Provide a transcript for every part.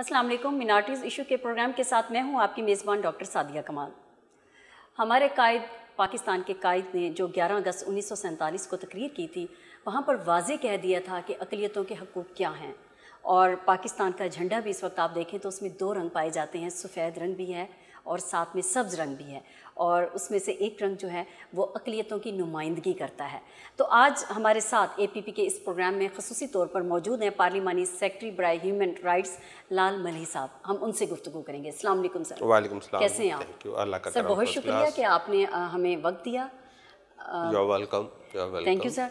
अस्सलाम वालेकुम मिनार्टीज़ इशू के प्रोग्राम के साथ मैं हूं आपकी मेज़बान डॉक्टर सादिया कमाल हमारे कायद पाकिस्तान के कायद ने जो 11 अगस्त उन्नीस को तकरीर की थी वहाँ पर वाजे कह दिया था कि अकलीतों के हकूक़ क्या हैं और पाकिस्तान का झंडा भी इस वक्त आप देखें तो उसमें दो रंग पाए जाते हैं सफ़ेद रंग भी है और साथ में सब्ज़ रंग भी है और उसमें से एक रंग जो है वो अकलीतों की नुमाइंदगी करता है तो आज हमारे साथ ए पी पी के इस प्रोग्राम में खसूस तौर पर मौजूद हैं पार्लिमानी सेक्रेटरी बरए ह्यूमन राइट्स लाल मलि साहब हम उनसे गुफ्तु करेंगे अल्लाम सर वालेकुम कैसे हैं आप सर बहुत शुक्रिया कि आपने हमें वक्त दिया welcome thank you sir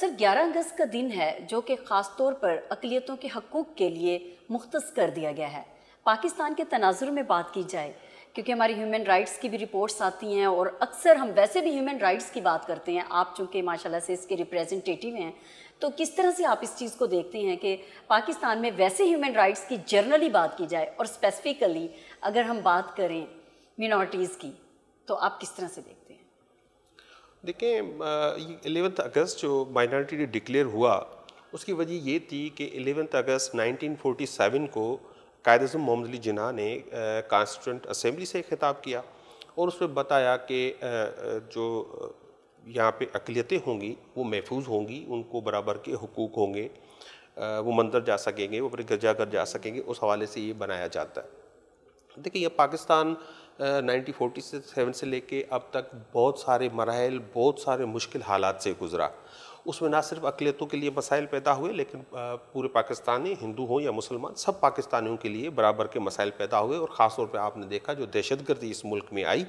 sir ग्यारह अगस्त का दिन है जो कि ख़ास तौर पर अकलीतों के हकूक़ के लिए मुख्त कर दिया गया है पाकिस्तान के तनाजुर में बात की जाए क्योंकि हमारी ह्यूमन राइट्स की भी रिपोर्ट्स आती हैं और अक्सर हम वैसे भी ह्यूमन राइट्स की बात करते हैं आप चूँकि माशाल्लाह से इसके रिप्रेजेंटेटिव हैं तो किस तरह से आप इस चीज़ को देखते हैं कि पाकिस्तान में वैसे ह्यूमन राइट्स की जर्नली बात की जाए और स्पेसिफिकली अगर हम बात करें मिनॉरिटीज़ की तो आप किस तरह से देखते हैं देखें एलेवंथ अगस्त जो माइनॉरिटी डे डिक्लेयर हुआ उसकी वजह ये थी कि एलेवंथ अगस्त नाइनटीन को कायद अजम मोहम्मद जिना ने कॉन्स्टिटेंट असम्बली से खिताब किया और उसमें बताया कि जो यहाँ पे अकलीतें होंगी वो महफूज होंगी उनको बराबर के हकूक़ होंगे वो मंदिर जा सकेंगे वो अपने गिरजाघर जा सकेंगे उस हवाले से ये बनाया जाता है देखिए यह पाकिस्तान नाइनटीन फोटी सेवन से लेके अब तक बहुत सारे मराहल बहुत सारे मुश्किल हालात से गुज़रा उसमें ना सिर्फ अकलीतों के लिए मसाइल पैदा हुए लेकिन पूरे पाकिस्तानी हिंदू हों या मुसलमान सब पाकिस्तानियों के लिए बराबर के मसाइल पैदा हुए और ख़ास तौर पर आपने देखा जो दहशत गर्दी इस मुल्क में आई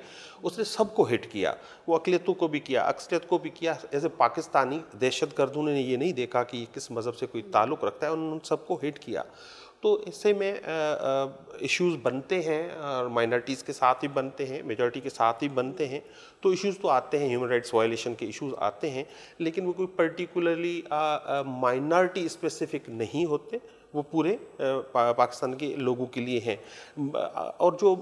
उसने सबको हिट किया वो अकलीतों को भी किया अक्सरियत को भी किया एज ए पाकिस्तानी दहशत गर्दों ने ये नहीं देखा कि किस मज़हब से कोई ताल्लुक़ रखता है उन्होंने सबको हिट किया तो इससे में इश्यूज बनते हैं और माइनॉरिटीज़ के साथ ही बनते हैं मेजॉरिटी के साथ ही बनते हैं तो इश्यूज तो आते हैं ह्यूमन राइट्स वायलेशन के इश्यूज आते हैं लेकिन वो कोई पर्टिकुलरली माइनॉरिटी स्पेसिफिक नहीं होते वो पूरे पाकिस्तान के लोगों के लिए हैं और जो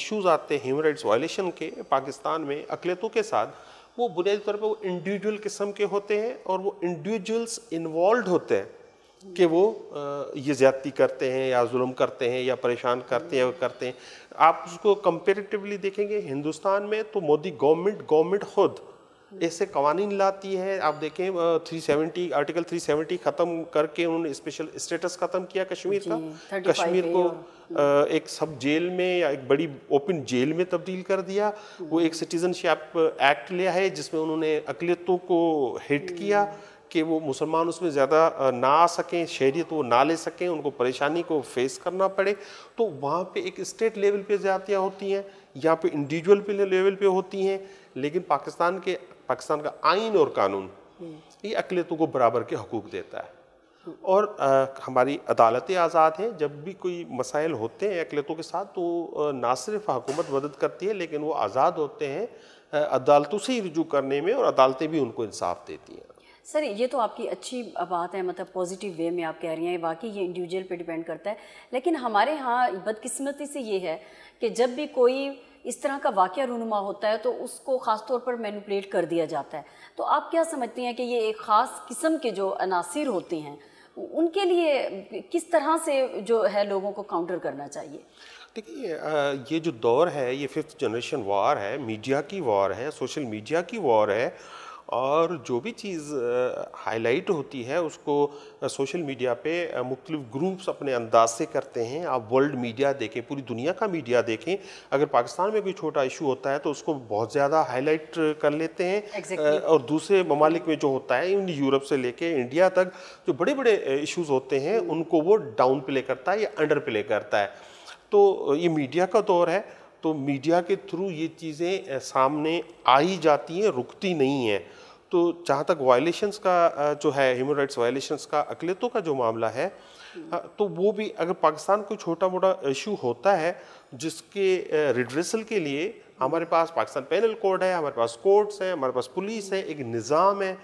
इश्यूज आते हैं ह्यूमन राइट्स वायलेशन के पाकिस्तान में अकलीतों के साथ वो बुनियादी तौर पर वो इंडिविजुअल किस्म के होते हैं और वो इंडिविजुअल्स इन्वॉल्व होते हैं कि वो ये ज़्यादती करते हैं या जुल्म करते हैं या परेशान करते हैं करते हैं आप उसको कंपेरेटिवली देखेंगे हिंदुस्तान में तो मोदी गवर्नमेंट गवर्नमेंट खुद ऐसे कवानीन लाती है आप देखें 370 आर्टिकल 370 ख़त्म करके उन्होंने स्पेशल स्टेटस ख़त्म किया कश्मीर का कश्मीर को एक सब जेल में या एक बड़ी ओपन जेल में तब्दील कर दिया वो एक सिटीजनशिप एक्ट लिया है जिसमें उन्होंने अकलीतों को हिट किया कि वो मुसलमान उसमें ज़्यादा ना आ सकें शहरीत वो ना ले सकें उनको परेशानी को फेस करना पड़े तो वहाँ पे एक स्टेट लेवल पे ज़्यादियाँ होती हैं यहाँ पे इंडिविजुअल पे लेवल पे होती हैं लेकिन पाकिस्तान के पाकिस्तान का आइन और कानून हम्म। ये अकलीतों को बराबर के हकूक देता है और आ, हमारी अदालतें आज़ाद हैं जब भी कोई मसाइल होते हैं अकलीतों के साथ तो ना सिर्फ हुकूमत मदद करती है लेकिन वो आज़ाद होते हैं अदालतों से ही रजू करने में और अदालतें भी उनको इंसाफ देती हैं सर ये तो आपकी अच्छी बात है मतलब पॉजिटिव वे में आप कह रही हैं वाकई ये इंडिविजुअल पे डिपेंड करता है लेकिन हमारे यहाँ बदकिस्मती से ये है कि जब भी कोई इस तरह का वाक़ रूनुमा होता है तो उसको ख़ास तौर पर मैनिपुलेट कर दिया जाता है तो आप क्या समझती हैं कि ये एक ख़ास किस्म के जो अनासर होते हैं उनके लिए किस तरह से जो है लोगों को काउंटर करना चाहिए देखिए ये जो दौर है ये फिफ्थ जनरेशन वार है मीडिया की वार है सोशल मीडिया की वार है और जो भी चीज़ हाईलाइट होती है उसको सोशल मीडिया पे मुख्तलिफ ग्रुप्स अपने अंदाज से करते हैं आप वर्ल्ड मीडिया देखें पूरी दुनिया का मीडिया देखें अगर पाकिस्तान में कोई छोटा इशू होता है तो उसको बहुत ज़्यादा हाईलाइट कर लेते हैं exactly. और दूसरे ममालिक में जो होता है इन यूरोप से लेके इंडिया तक जो बड़े बड़े इशूज़ होते हैं हम्म। उनको वो डाउन प्ले करता है या अंडर प्ले करता है तो ये मीडिया का दौर है तो मीडिया के थ्रू ये चीज़ें सामने आई जाती हैं रुकती नहीं हैं तो जहाँ तक वायलेशंस का जो है ह्यूमन राइट्स वायलेशंस का अकलीतों का जो मामला है तो वो भी अगर पाकिस्तान कोई छोटा मोटा इशू होता है जिसके रिड्रेसल के लिए हमारे पास पाकिस्तान पैनल कोड है हमारे पास कोर्ट्स हैं हमारे पास पुलिस है एक निज़ाम है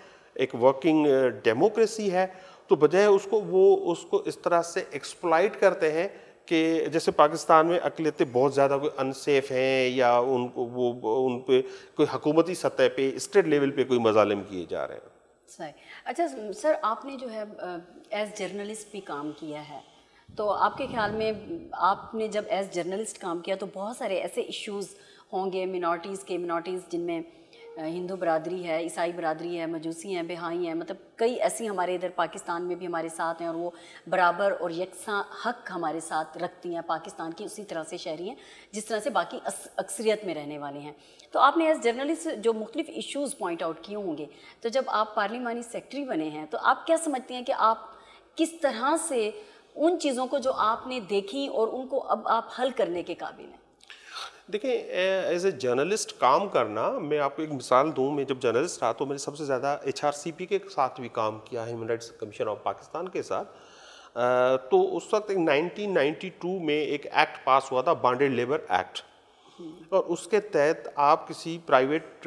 एक वर्किंग डेमोक्रेसी है तो बजाय उसको वो उसको इस तरह से एक्सप्लाइट करते हैं कि जैसे पाकिस्तान में अकलीतें बहुत ज़्यादा कोई अनसेफ हैं या उन वो उन पर कोई हकूमती सतह पे स्टेट लेवल पे कोई मजालम किए जा रहे हैं सही अच्छा सर आपने जो है एज जर्नलिस्ट भी काम किया है तो आपके ख्याल में आपने जब एज जर्नलिस्ट काम किया तो बहुत सारे ऐसे इश्यूज होंगे मिनोरिटीज़ के मिनॉरिटीज़ जिनमें हिंदू बरदरी है ईसाई बरदरी है मजूसी हैं बेहाई हैं मतलब कई ऐसी हमारे इधर पाकिस्तान में भी हमारे साथ हैं और वो बराबर और यकसा हक हमारे साथ रखती हैं पाकिस्तान की उसी तरह से शहरी हैं जिस तरह से बाकी अक्सरियत में रहने वाले हैं तो आपने एज जर्नलिस्ट जो मुख्तफ इशूज़ पॉइंट आउट किए होंगे तो जब आप पार्लिमानी सेक्रटरी बने हैं तो आप क्या समझती हैं कि आप किस तरह से उन चीज़ों को जो आपने देखी और उनको अब आप हल करने के काबिल हैं देखें एज ए जर्नलिस्ट काम करना मैं आपको एक मिसाल दूं मैं जब जर्नलिस्ट रहा तो मैंने सबसे ज़्यादा एच के साथ भी काम किया human rights commission of Pakistan के साथ तो उस वक्त एक 1992 में एक एक्ट पास हुआ था बॉन्डेड लेबर एक्ट और उसके तहत आप किसी प्राइवेट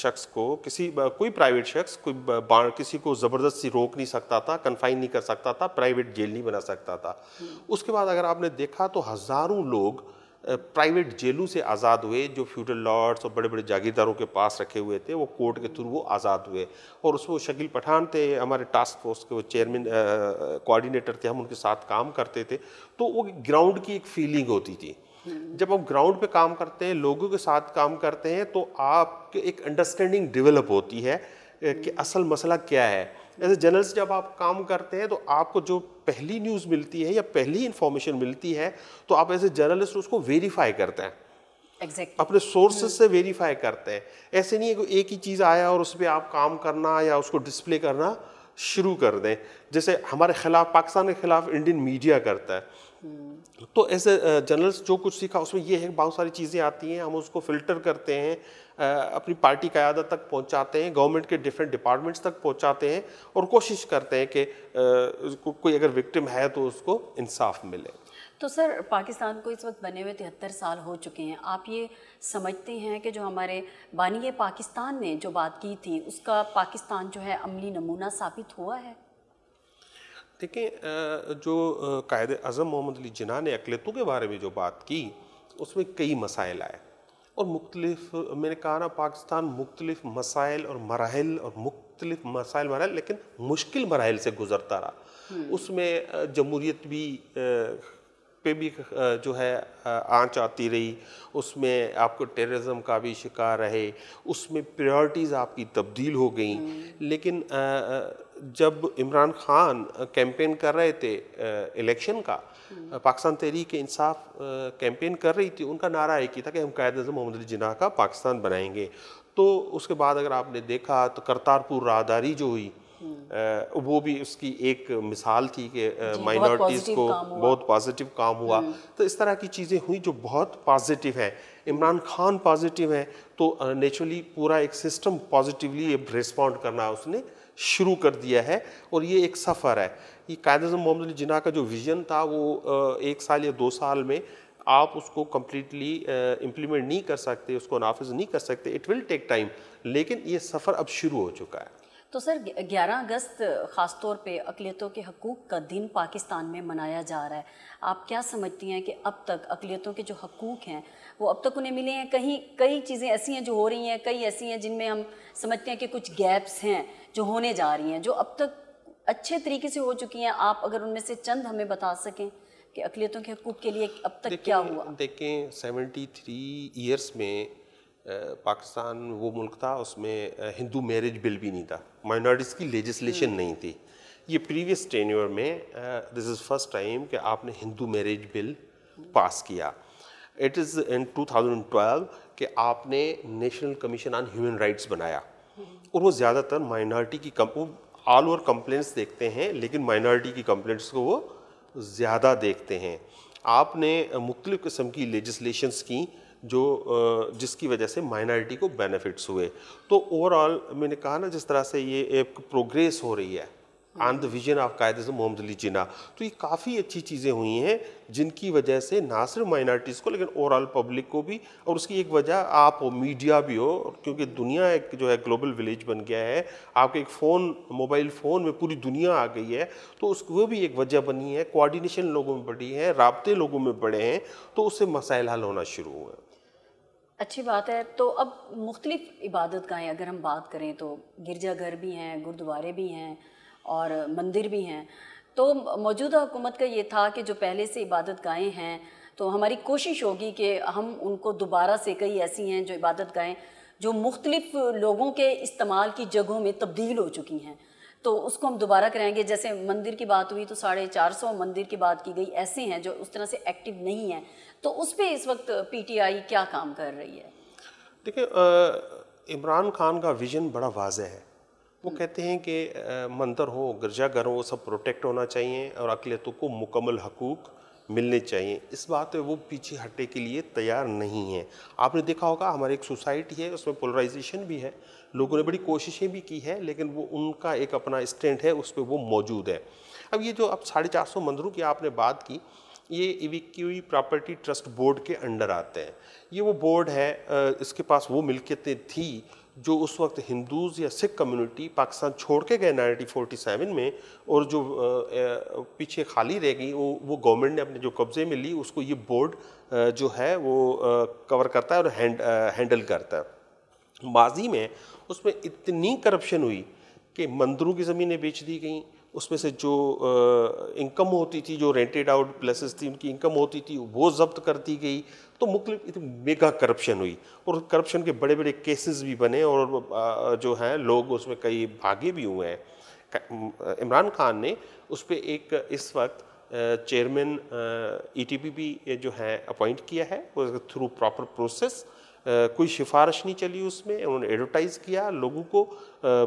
शख्स को किसी कोई प्राइवेट शख्स कोई किसी को ज़बरदस्ती रोक नहीं सकता था कन्फाइन नहीं कर सकता था प्राइवेट जेल नहीं बना सकता था उसके बाद अगर आपने देखा तो हज़ारों लोग प्राइवेट जेलों से आज़ाद हुए जो फ्यूडल लॉर्ड्स और बड़े बड़े जागीरदारों के पास रखे हुए थे वो कोर्ट के थ्रू वो आज़ाद हुए और उसमें शकील पठान थे हमारे टास्क फोर्स के वो चेयरमैन कोऑर्डिनेटर थे हम उनके साथ काम करते थे तो वो ग्राउंड की एक फीलिंग होती थी हम्म। जब हम ग्राउंड पे काम करते हैं लोगों के साथ काम करते हैं तो आपके एक अंडरस्टैंडिंग डेवलप होती है कि असल मसला क्या है एज ए जर्नलिस्ट जब आप काम करते हैं तो आपको जो पहली न्यूज़ मिलती है या पहली इन्फॉर्मेशन मिलती है तो आप एज ए जर्नलिस्ट उसको वेरीफाई करते हैं Exactly. अपने सोर्सेस हम्म। से वेरीफाई करते हैं ऐसे नहीं है कि एक ही चीज़ आया और उस पर आप काम करना या उसको डिस्प्ले करना शुरू कर दें जैसे हमारे खिलाफ पाकिस्तान के खिलाफ इंडियन मीडिया करता है तो ऐसे जनरल्स जो कुछ सीखा उसमें ये है बहुत सारी चीज़ें आती हैं हम उसको फिल्टर करते हैं अपनी पार्टी क़्यादा तक पहुंचाते हैं गवर्नमेंट के डिफरेंट डिपार्टमेंट्स तक पहुंचाते हैं और कोशिश करते हैं कि को, कोई अगर विक्टिम है तो उसको इंसाफ मिले तो सर पाकिस्तान को इस वक्त बने हुए तिहत्तर साल हो चुके हैं आप ये समझते हैं कि जो हमारे बानी पाकिस्तान ने जो बात की थी उसका पाकिस्तान जो है अमली नमूना साबित हुआ है देखें जो कायद अज़म मोहम्मद अली जिना ने अकलीतों के बारे में जो बात की उसमें कई मसाइल आए और मुख्तलिफ मैंने कहा ना पाकिस्तान मुख्तलिफ मसाइल और मराहल और मुख्तलिफ मसाइल मराहल लेकिन मुश्किल मराहल से गुजरता रहा हम्म। उसमें जमहूरीत भी पे भी जो है आँच आती रही उसमें आपको टेररिज्म का भी शिकार रहे उसमें प्रायोरिटीज़ आपकी तब्दील हो गई हम्म। लेकिन जब इमरान खान कैंपेन कर रहे थे इलेक्शन का पाकिस्तान तहरीक इंसाफ कैंपेन कर रही थी उनका नारा एक ही था कि हम कायद अजम मोहम्मद अली जिना का पाकिस्तान बनाएंगे तो उसके बाद अगर आपने देखा तो करतारपुर राहदारी जो हुई वो भी उसकी एक मिसाल थी कि माइनॉरिटीज़ को बहुत पॉजिटिव काम हुआ हम्म। तो इस तरह की चीज़ें हुई जो बहुत पॉजिटिव हैं इमरान खान पॉजिटिव हैं तो नेचुरली पूरा एक सिस्टम पॉजिटिवली रिस्पॉन्ड करना उसने शुरू कर दिया है और ये एक सफ़र है ये कायद अजम मोहम्मद अली जिना का जो विज़न था वो एक साल या दो साल में आप उसको कम्प्लीटली इम्प्लीमेंट नहीं कर सकते उसको नाफिज नहीं कर सकते इट विल टेक टाइम लेकिन ये सफ़र अब शुरू हो चुका है तो सर 11 अगस्त ख़ास तौर पर अकलीतों के हकूक़ का दिन पाकिस्तान में मनाया जा रहा है आप क्या समझती हैं कि अब तक अकलीतों के जो हकूक़ हैं वो अब तक उन्हें मिले हैं कहीं कई चीज़ें ऐसी हैं जो हो रही हैं कई ऐसी हैं जिनमें हम समझते हैं कि कुछ गैप्स हैं जो होने जा रही हैं जो अब तक अच्छे तरीके से हो चुकी हैं आप अगर उनमें से चंद हमें बता सकें कि अकलीतों के हकूक़ के लिए अब तक क्या हुआ देखें सेवेंटी थ्री ईयर्स में पाकिस्तान वो मुल्क था उसमें हिंदू मैरिज बिल भी नहीं था माइनॉरिटीज़ की लेजिस्लेशन हम्म। नहीं थी ये प्रीवियस टेन्योर में दिस इज़ फर्स्ट टाइम कि आपने हिंदू मैरिज बिल पास किया इट इज़ इन 2012 कि आपने national commission on human rights बनाया और वो ज़्यादातर माइनॉरिटी की कम ऑल ओवर कंप्लेंट्स देखते हैं लेकिन माइनॉरिटी की कंप्लेंट्स को वो ज़्यादा देखते हैं आपने मुख्तलिफ़ किस्म की लेजिस्लेशंस की जो जिसकी वजह से माइनॉरिटी को बेनिफिट्स हुए तो ओवरऑल मैंने कहा ना जिस तरह से ये एक प्रोग्रेस हो रही है on the vision of Quaid Mohammad Ali Jinnah तो ये काफ़ी अच्छी चीज़ें हुई हैं जिनकी वजह से ना सिर्फ माइनॉरिटीज़ को लेकिन ओवरऑल पब्लिक को भी और उसकी एक वजह आप हो मीडिया भी हो क्योंकि दुनिया एक जो है ग्लोबल विलेज बन गया है आपके एक फ़ोन मोबाइल फ़ोन में पूरी दुनिया आ गई है तो उस वो भी एक वजह बनी है कोआर्डिनेशन लोगों में बढ़ी है रबते लोगों में बढ़े हैं तो उससे मसाइल हल होना शुरू हुए अच्छी बात है तो अब मुख्तलिफ इबादत गाहें अगर हम बात करें तो गिरजाघर भी हैं गुरुद्वारे भी हैं और मंदिर भी हैं तो मौजूदा हुकूमत का ये था कि जो पहले से इबादत गाहें हैं तो हमारी कोशिश होगी कि हम उनको दोबारा से कई ऐसी हैं जो इबादत गाहें जो मुख्तलिफ लोगों के इस्तेमाल की जगहों में तब्दील हो चुकी हैं तो उसको हम दोबारा कराएंगे जैसे मंदिर की बात हुई तो साढ़े चार सौ मंदिर की बात की गई ऐसे हैं जो उस तरह से एक्टिव नहीं हैं तो उस पर इस वक्त पीटीआई क्या काम कर रही है देखिए इमरान खान का विजन बड़ा वाज है वो कहते हैं कि मंदिर हो गिरजाघर हो सब प्रोटेक्ट होना चाहिए और अकलीतों को मुकम्मल हकूक़ मिलने चाहिए इस बात पे वो पीछे हटने के लिए तैयार नहीं है आपने देखा होगा हमारी एक सोसाइटी है उसमें पोलराइजेशन भी है लोगों ने बड़ी कोशिशें भी की है लेकिन वो उनका एक अपना स्टैंड है उस पर वो मौजूद है अब ये जो अब साढ़े चार सौ मंदिरों की आपने बात की ये इविक्यू प्रॉपर्टी ट्रस्ट बोर्ड के अंडर आते हैं ये वो बोर्ड है इसके पास वो मिल्कियतें थी जो उस वक्त हिंदूज़ या सिख कम्युनिटी पाकिस्तान छोड़ के गए 1947 में और जो पीछे खाली रह गई वो वो गवर्नमेंट ने अपने जो कब्ज़े में ली उसको ये बोर्ड जो है वो कवर करता है और हैंड हैंडल करता है माजी में उसमें इतनी करप्शन हुई कि मंदिरों की ज़मीनें बेच दी गई उसमें से जो इनकम होती थी जो रेंटेड आउट प्लेसेस थी उनकी इनकम होती थी वो जब्त कर दी गई तो मुख्तलिफ मेगा करप्शन हुई और करप्शन के बड़े बड़े केसेस भी बने और जो हैं लोग उसमें कई भागे भी हुए हैं इमरान खान ने उस पर एक इस वक्त चेयरमैन पी e भी जो है अपॉइंट किया है थ्रू प्रॉपर प्रोसेस कोई सिफारिश नहीं चली उसमें उन्होंने एडवर्टाइज़ किया लोगों को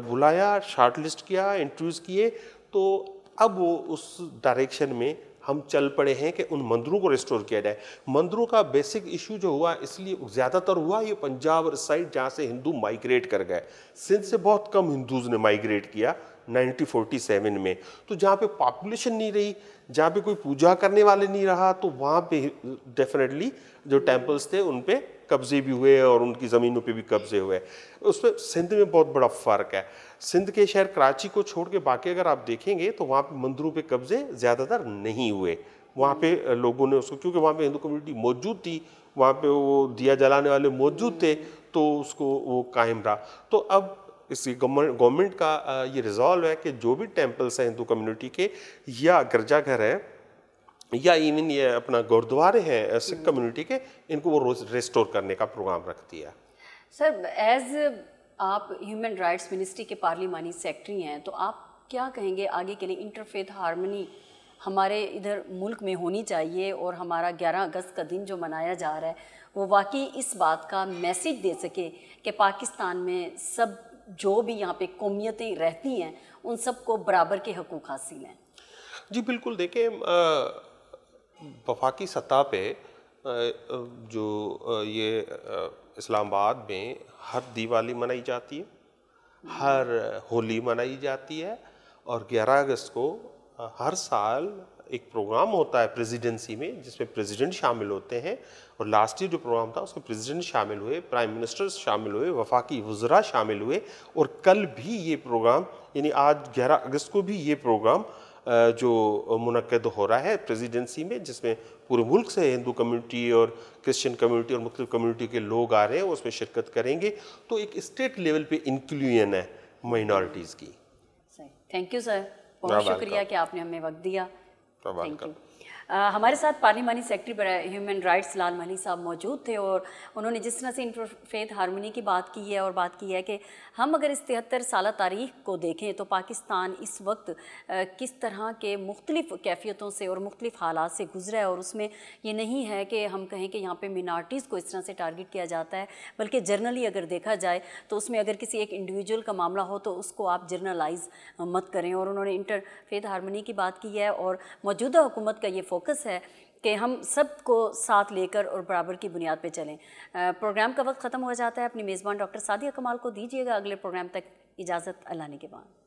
बुलाया शार्ट लिस्ट किया इंट्रोड्यूस किए तो अब वो उस डायरेक्शन में हम चल पड़े हैं कि उन मंदिरों को रिस्टोर किया जाए मंदिरों का बेसिक इशू जो हुआ इसलिए ज़्यादातर हुआ ये पंजाब और साइड जहाँ से हिंदू माइग्रेट कर गए सिंध से बहुत कम हिंदूज़ ने माइग्रेट किया 1947 में तो जहाँ पे पॉपुलेशन नहीं रही जहाँ पे कोई पूजा करने वाले नहीं रहा तो वहाँ पे डेफिनेटली जो टेम्पल्स थे उन पर कब्ज़े भी हुए और उनकी ज़मीनों पे भी कब्ज़े हुए उसमें सिंध में बहुत बड़ा फ़र्क है सिंध के शहर कराची को छोड़ के बाकी अगर आप देखेंगे तो वहाँ पे मंदिरों पे कब्ज़े ज़्यादातर नहीं हुए वहाँ पे लोगों ने उसको क्योंकि वहाँ पे हिंदू कम्युनिटी मौजूद थी वहाँ पे वो दिया जलाने वाले मौजूद थे तो उसको वो कायम रहा तो अब इस गवर्नमेंट का ये रिजॉल्व है कि जो भी टेम्पल्स हैं हिंदू कम्युनिटी के या गिरजाघर हैं या इवन ये अपना गुरुद्वारे हैं सिख कम्युनिटी के इनको वो रोज रेस्टोर करने का प्रोग्राम रखती है सर एज आप ह्यूमन राइट्स मिनिस्ट्री के पार्लिमानी सेक्रेटरी हैं तो आप क्या कहेंगे आगे के लिए इंटरफेथ हारमोनी हमारे इधर मुल्क में होनी चाहिए और हमारा 11 अगस्त का दिन जो मनाया जा रहा है वो वाकई इस बात का मैसेज दे सके कि पाकिस्तान में सब जो भी यहाँ पे कौमियतें रहती हैं उन सबको बराबर के हकूक हासिल हैं जी बिल्कुल देखिए वफाकी सतह पे जो ये इस्लामाबाद में हर दिवाली मनाई जाती है हर होली मनाई जाती है और 11 अगस्त को हर साल एक प्रोग्राम होता है प्रेसिडेंसी में जिसमें प्रेसिडेंट शामिल होते हैं और लास्ट ईयर जो प्रोग्राम था उसमें प्रेसिडेंट शामिल हुए प्राइम मिनिस्टर शामिल हुए वफाकी वजरा शामिल हुए और कल भी ये प्रोग्राम यानी आज 11 अगस्त को भी ये प्रोग्राम जो मनद हो रहा है प्रेसिडेंसी में जिसमें पूरे मुल्क से हिंदू कम्युनिटी और क्रिश्चियन कम्युनिटी और मुख्तु कम्युनिटी के लोग आ रहे हैं उसमें शिरकत करेंगे तो एक स्टेट लेवल पे इंक्लूजन है माइनॉरिटीज़ की थैंक यू सर बहुत शुक्रिया कि आपने हमें वक्त दिया थैंक यू हमारे साथ पानी मानी सेक्रेटरी ह्यूमन राइट्स लाल मानी साहब मौजूद थे और उन्होंने जिस तरह से इंटरफेथ हारमोनी की बात की है और बात की है कि हम अगर इस तिहत्तर साल तारीख को देखें तो पाकिस्तान इस वक्त किस तरह के मुख्तलिफ़ कैफियतों से और मुख्तलिफ़ हालात से गुजरा है और उसमें ये नहीं है कि हम कहें कि यहाँ पर मिनार्टीज़ को इस तरह से टारगेट किया जाता है बल्कि जर्नली अगर देखा जाए तो उसमें अगर किसी एक इंडिविजुअल का मामला हो तो उसको आप जर्नलाइज मत करें और उन्होंने इंटरफेथ हारमोनी की बात की है और मौजूदा हुकूमत का ये फोकस फोकस है कि हम सबको साथ लेकर और बराबर की बुनियाद पे चलें प्रोग्राम का वक्त ख़त्म हो जाता है अपनी मेज़बान डॉक्टर सादिया कमाल को दीजिएगा अगले प्रोग्राम तक इजाज़त अल्लाने के बाद